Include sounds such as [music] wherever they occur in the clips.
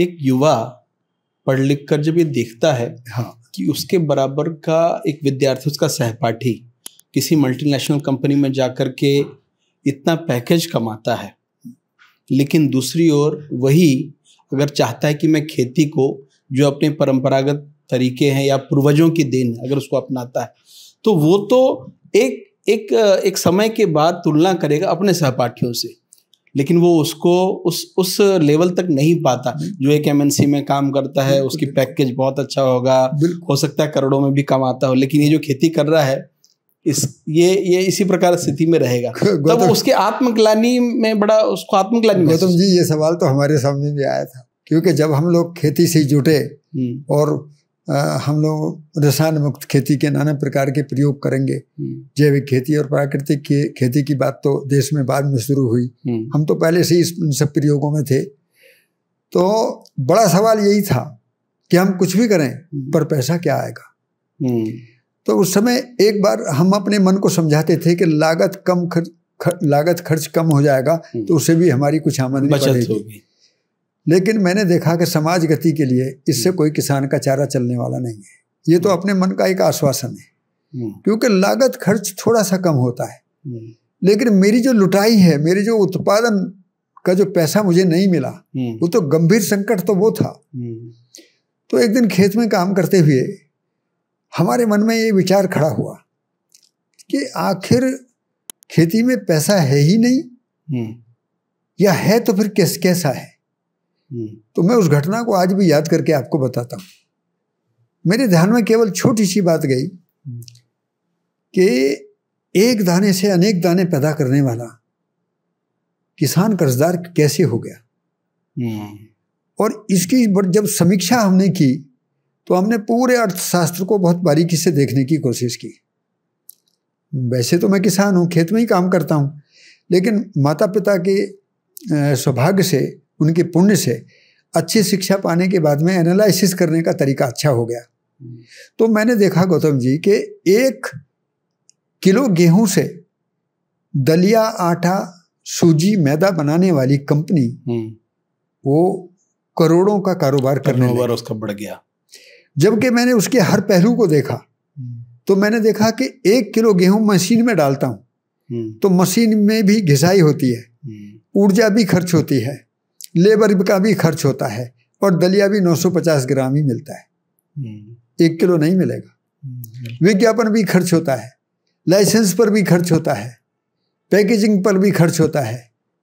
एक युवा पढ़ लिख कर जब ये देखता है हाँ कि उसके बराबर का एक विद्यार्थी उसका सहपाठी किसी मल्टीनेशनल कंपनी में जा कर के इतना पैकेज कमाता है लेकिन दूसरी ओर वही अगर चाहता है कि मैं खेती को जो अपने परंपरागत तरीके हैं या पूर्वजों की देन अगर उसको अपनाता है तो वो तो एक एक एक समय के बाद तुलना करेगा अपने सहपाठियों से लेकिन वो उसको उस उस लेवल तक नहीं पाता हम्म। जो एक एमएनसी में काम करता है उसकी पैकेज बहुत अच्छा होगा हो सकता है करोड़ों में भी कमाता हो लेकिन ये जो खेती कर रहा है इस ये ये इसी प्रकार स्थिति में रहेगा [laughs] तब उसके आत्मग्लानी में बड़ा उसको आत्मग्लानी गौतम जी ये सवाल तो हमारे सामने भी आया था क्योंकि जब हम लोग खेती से जुटे हम्म। और हम लोग रसायन मुक्त खेती के नाना प्रकार के प्रयोग करेंगे हम्म। जैविक खेती और प्राकृतिक खेती की बात तो देश में बाद में शुरू हुई हम्म। हम तो पहले से ही इन सब प्रयोगों में थे तो बड़ा सवाल यही था कि हम कुछ भी करें हम्म। पर पैसा क्या आएगा तो उस समय एक बार हम अपने मन को समझाते थे कि लागत कम खर्च खर, लागत खर्च कम हो जाएगा तो उससे भी हमारी कुछ आमदनी बचत होगी लेकिन मैंने देखा कि समाज गति के लिए इससे हम्म। कोई किसान का चारा चलने वाला नहीं है ये तो हम्म। अपने मन का एक आश्वासन है हम्म। क्योंकि लागत खर्च थोड़ा सा कम होता है लेकिन मेरी जो लुटाई है मेरी जो उत्पादन का जो पैसा मुझे नहीं मिला वो तो गंभीर संकट तो वो था तो एक दिन खेत में काम करते हुए हमारे मन में ये विचार खड़ा हुआ कि आखिर खेती में पैसा है ही नहीं या है तो फिर कैसा है हम्म। तो मैं उस घटना को आज भी याद करके आपको बताता हूँ मेरे ध्यान में केवल छोटी सी बात गई हम्म। कि एक दाने से अनेक दाने पैदा करने वाला किसान कर्जदार कैसे हो गया हम्म। और इसकी जब समीक्षा हमने की तो हमने पूरे अर्थशास्त्र को बहुत बारीकी से देखने की कोशिश की वैसे तो मैं किसान हूँ खेत में ही काम करता हूँ लेकिन माता पिता के सौभाग्य से उनके पुण्य से अच्छी शिक्षा पाने के बाद में एनालिसिस करने का तरीका अच्छा हो गया तो मैंने देखा गौतम जी के एक किलो गेहूं से दलिया आटा सूजी मैदा बनाने वाली कंपनी हम्म। वो करोड़ों का कारोबार करने लगी उसका बढ़ गया जबकि मैंने उसके हर पहलू को देखा हम्म। तो मैंने देखा कि एक किलो गेहूं मशीन में डालता हूं हम्म। तो मशीन में भी घिसाई होती है ऊर्जा भी खर्च होती है लेबर का भी खर्च होता है और दलिया भी 950 ग्राम ही मिलता है हम्म। एक किलो नहीं मिलेगा हम्म। विज्ञापन भी खर्च होता है लाइसेंस पर भी खर्च होता है पैकेजिंग पर भी खर्च होता है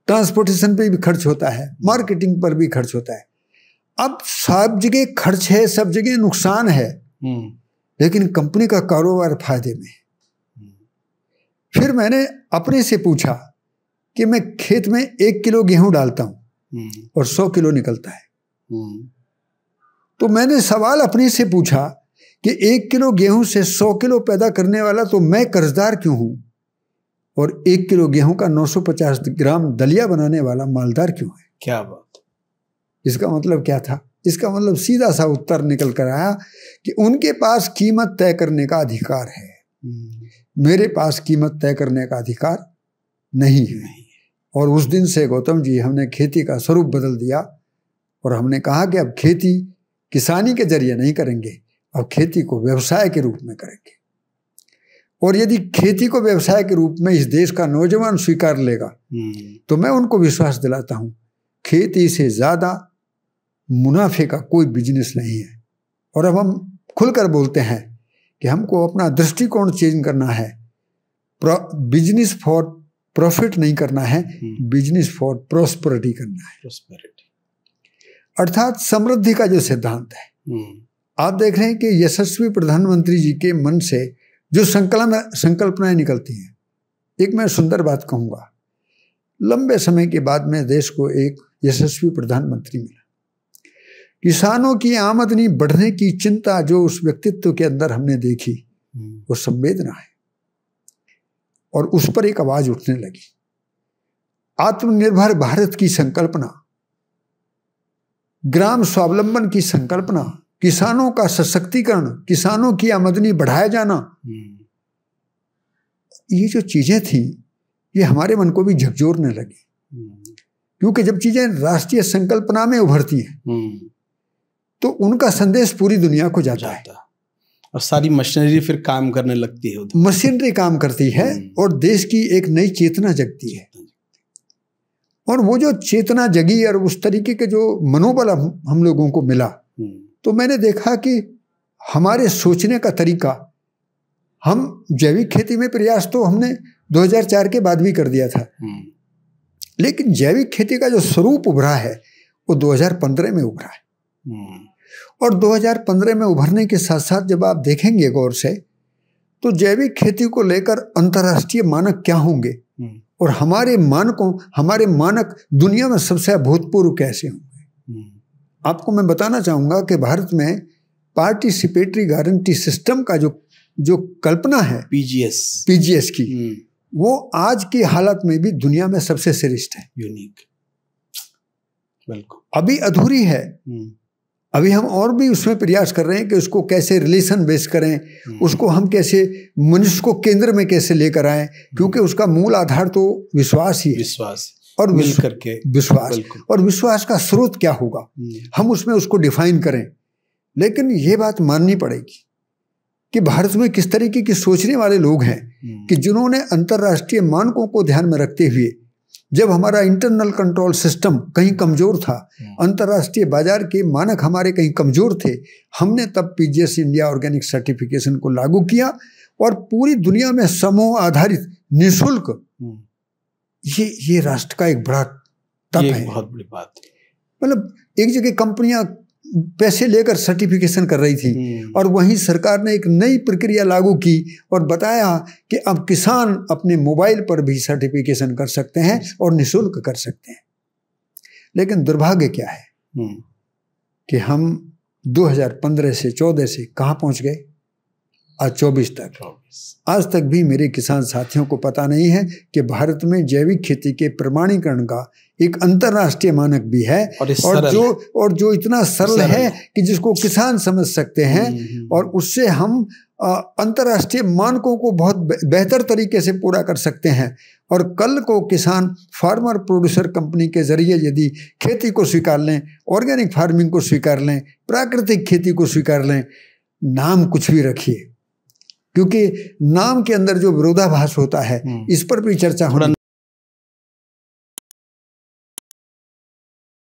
ट्रांसपोर्टेशन पर भी खर्च होता है मार्केटिंग पर भी खर्च होता है अब सब जगह खर्च है सब जगह नुकसान है हम्म। लेकिन कंपनी का कारोबार फायदे में है फिर मैंने अपने से पूछा कि मैं खेत में एक किलो गेहूं डालता हूं और सौ किलो निकलता है तो मैंने सवाल अपने से पूछा कि एक किलो गेहूं से सौ किलो पैदा करने वाला तो मैं कर्जदार क्यों हूं और एक किलो गेहूं का 950 ग्राम दलिया बनाने वाला मालदार क्यों है क्या बात इसका मतलब क्या था इसका मतलब सीधा सा उत्तर निकल कर आया कि उनके पास कीमत तय करने का अधिकार है हम्म। मेरे पास कीमत तय करने का अधिकार नहीं है और उस दिन से गौतम जी हमने खेती का स्वरूप बदल दिया और हमने कहा कि अब खेती किसानी के जरिए नहीं करेंगे अब खेती को व्यवसाय के रूप में करेंगे और यदि खेती को व्यवसाय के रूप में इस देश का नौजवान स्वीकार लेगा हम्म। तो मैं उनको विश्वास दिलाता हूँ खेती से ज़्यादा मुनाफे का कोई बिजनेस नहीं है और अब हम खुलकर बोलते हैं कि हमको अपना दृष्टिकोण चेंज करना है बिजनेस फॉर प्रॉफिट नहीं करना है बिजनेस फॉर प्रोस्परिटी करना है प्रोस्परिटी अर्थात समृद्धि का जो सिद्धांत है हम्म। आप देख रहे हैं कि यशस्वी प्रधानमंत्री जी के मन से जो संकल्प संकल्पनाएं निकलती हैं एक मैं सुंदर बात कहूंगा लंबे समय के बाद में देश को एक यशस्वी प्रधानमंत्री मिला किसानों की आमदनी बढ़ने की चिंता जो उस व्यक्तित्व के अंदर हमने देखी हम्म। वो संवेदना है और उस पर एक आवाज उठने लगी आत्मनिर्भर भारत की संकल्पना ग्राम स्वावलंबन की संकल्पना किसानों का सशक्तिकरण किसानों की आमदनी बढ़ाया जाना हम्म। ये जो चीजें थी ये हमारे मन को भी झकझोरने लगी हम्म। क्योंकि जब चीजें राष्ट्रीय संकल्पना में उभरती हैं हम्म। तो उनका संदेश पूरी दुनिया को जाता, जाता है और सारी मशीनरी फिर काम करने लगती है मशीनरी काम करती है हम्म। और देश की एक नई चेतना जगती है और वो जो चेतना जगी और उस तरीके के जो मनोबल हम, लोगों को मिला हम्म। तो मैंने देखा कि हमारे सोचने का तरीका हम जैविक खेती में प्रयास तो हमने 2004 के बाद भी कर दिया था हम्म। लेकिन जैविक खेती का जो स्वरूप उभरा है वो 2015 में उभरा है और 2015 में उभरने के साथ साथ जब आप देखेंगे गौर से तो जैविक खेती को लेकर अंतर्राष्ट्रीय मानक क्या होंगे हम्म। और हमारे मानकों हमारे मानक दुनिया में सबसे अभूतपूर्व कैसे होंगे हम्म। आपको मैं बताना चाहूँगा कि भारत में पार्टिसिपेटरी गारंटी सिस्टम का जो जो कल्पना है पीजीएस पीजीएस की हम्म। वो आज की हालत में भी दुनिया में सबसे श्रेष्ठ है यूनिक बिल्कुल अभी अधूरी है अभी हम और भी उसमें प्रयास कर रहे हैं कि उसको कैसे रिलेशन बेस करें हम्म। उसको हम कैसे मनुष्य को केंद्र में कैसे लेकर आए क्योंकि उसका मूल आधार तो विश्वास ही है विश्वास और मिल करके विश्वास और विश्वास का स्रोत क्या होगा हम्म। हम उसमें उसको डिफाइन करें लेकिन ये बात माननी पड़ेगी कि भारत में किस तरीके की सोचने वाले लोग हैं हम्म। कि जिन्होंने अंतर्राष्ट्रीय मानकों को ध्यान में रखते हुए जब हमारा इंटरनल कंट्रोल सिस्टम कहीं कमज़ोर था हाँ। अंतर्राष्ट्रीय बाजार के मानक हमारे कहीं कमज़ोर थे हमने तब पीजीएस इंडिया ऑर्गेनिक सर्टिफिकेशन को लागू किया और पूरी दुनिया में समूह आधारित निशुल्क हाँ। ये ये राष्ट्र का एक बड़ा तप है बहुत बड़ी बात मतलब एक जगह कंपनियां पैसे लेकर सर्टिफिकेशन कर रही थी हम्म। और वहीं सरकार ने एक नई प्रक्रिया लागू की और बताया कि अब किसान अपने मोबाइल पर भी सर्टिफिकेशन कर सकते हैं और निशुल्क कर सकते हैं लेकिन दुर्भाग्य क्या है हम्म। कि हम 2015 से 14 से कहाँ पहुँच गए आज चौबीस तक आज तक भी मेरे किसान साथियों को पता नहीं है कि भारत में जैविक खेती के प्रमाणीकरण का एक अंतरराष्ट्रीय मानक भी है और, और जो और जो इतना सरल, सरल है कि जिसको किसान समझ सकते हैं हम्म, हम्म, हम्म। और उससे हम अंतर्राष्ट्रीय मानकों को बहुत बेहतर तरीके से पूरा कर सकते हैं और कल को किसान फार्मर प्रोड्यूसर कंपनी के जरिए यदि खेती को स्वीकार लें ऑर्गेनिक फार्मिंग को स्वीकार लें प्राकृतिक खेती को स्वीकार लें नाम कुछ भी रखिए क्योंकि नाम के अंदर जो विरोधाभास होता है हम्म। इस पर भी चर्चा होना